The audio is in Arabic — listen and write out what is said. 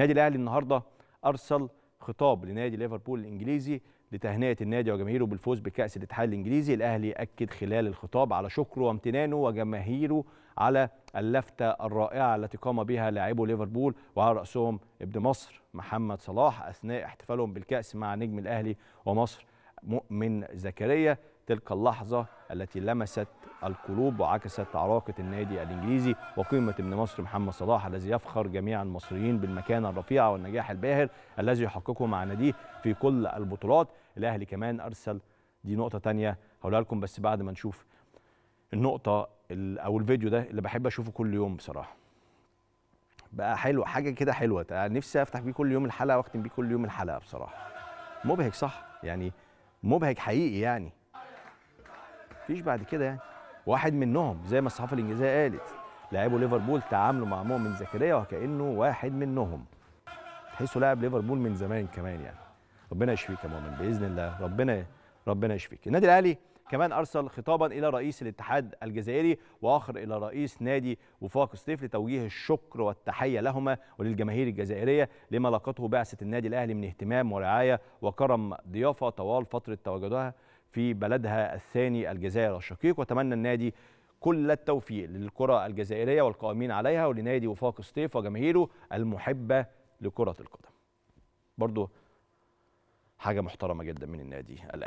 النادي الاهلي النهارده ارسل خطاب لنادي ليفربول الانجليزي لتهنئه النادي وجماهيره بالفوز بكاس الاتحاد الانجليزي الاهلي اكد خلال الخطاب على شكره وامتنانه وجماهيره على اللفته الرائعه التي قام بها لاعبو ليفربول وعلى راسهم ابن مصر محمد صلاح اثناء احتفالهم بالكاس مع نجم الاهلي ومصر مؤمن زكريا تلك اللحظة التي لمست القلوب وعكست عراقة النادي الإنجليزي وقيمة ابن مصر محمد صلاح الذي يفخر جميع المصريين بالمكانة الرفيعة والنجاح الباهر الذي يحققه مع ناديه في كل البطولات الأهلي كمان أرسل دي نقطة تانية هقولها لكم بس بعد ما نشوف النقطة أو الفيديو ده اللي بحب أشوفه كل يوم بصراحة بقى حلو حاجة كده حلوة نفسي أفتح بيه كل يوم الحلقة وأختم بيه كل يوم الحلقة بصراحة مبهج صح يعني مبهج حقيقي يعني فيش بعد كده يعني واحد منهم زي ما الصحافه الانجليزيه قالت لاعبوا ليفربول تعاملوا مع مؤمن زكريا وكانه واحد منهم تحسه لاعب ليفربول من زمان كمان يعني ربنا يشفيك يا مؤمن باذن الله ربنا ربنا يشفيك النادي الاهلي كمان ارسل خطابا الى رئيس الاتحاد الجزائري واخر الى رئيس نادي وفاق سطيف لتوجيه الشكر والتحيه لهما وللجماهير الجزائريه لما لاقته بعثه النادي الاهلي من اهتمام ورعايه وكرم ضيافه طوال فتره تواجدها في بلدها الثاني الجزائر الشقيق وتمنى النادي كل التوفيق للكره الجزائريه والقائمين عليها ولنادي وفاق السطيف وجماهيره المحبه لكره القدم برضو حاجه محترمه جدا من النادي الاهلي